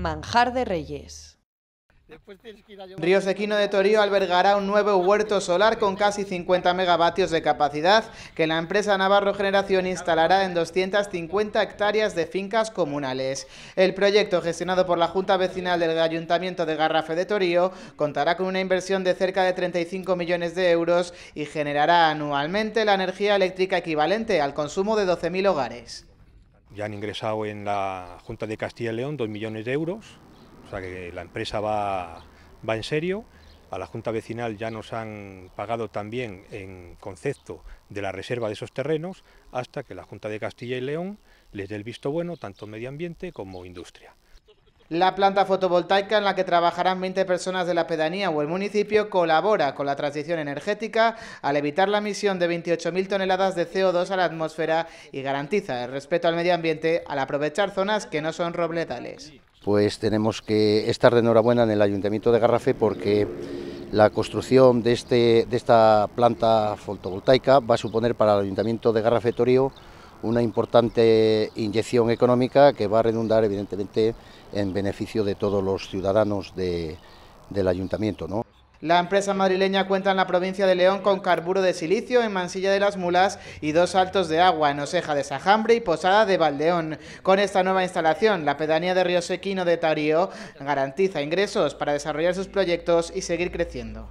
Manjar de Reyes. Río Sequino de Torío albergará un nuevo huerto solar con casi 50 megavatios de capacidad que la empresa Navarro Generación instalará en 250 hectáreas de fincas comunales. El proyecto, gestionado por la Junta Vecinal del Ayuntamiento de Garrafe de Torío, contará con una inversión de cerca de 35 millones de euros y generará anualmente la energía eléctrica equivalente al consumo de 12.000 hogares. Ya han ingresado en la Junta de Castilla y León dos millones de euros, o sea que la empresa va, va en serio. A la Junta Vecinal ya nos han pagado también en concepto de la reserva de esos terrenos hasta que la Junta de Castilla y León les dé el visto bueno, tanto medio ambiente como industria. La planta fotovoltaica en la que trabajarán 20 personas de la pedanía o el municipio colabora con la transición energética al evitar la emisión de 28.000 toneladas de CO2 a la atmósfera y garantiza el respeto al medio ambiente al aprovechar zonas que no son robledales. Pues tenemos que estar de enhorabuena en el Ayuntamiento de Garrafe porque la construcción de, este, de esta planta fotovoltaica va a suponer para el Ayuntamiento de Garrafe Torío una importante inyección económica que va a redundar evidentemente en beneficio de todos los ciudadanos del ayuntamiento. La empresa madrileña cuenta en la provincia de León con carburo de silicio en Mansilla de las Mulas y dos saltos de agua en Oseja de Sajambre y Posada de Valdeón. Con esta nueva instalación, la pedanía de Río Sequino de Tarío garantiza ingresos para desarrollar sus proyectos y seguir creciendo.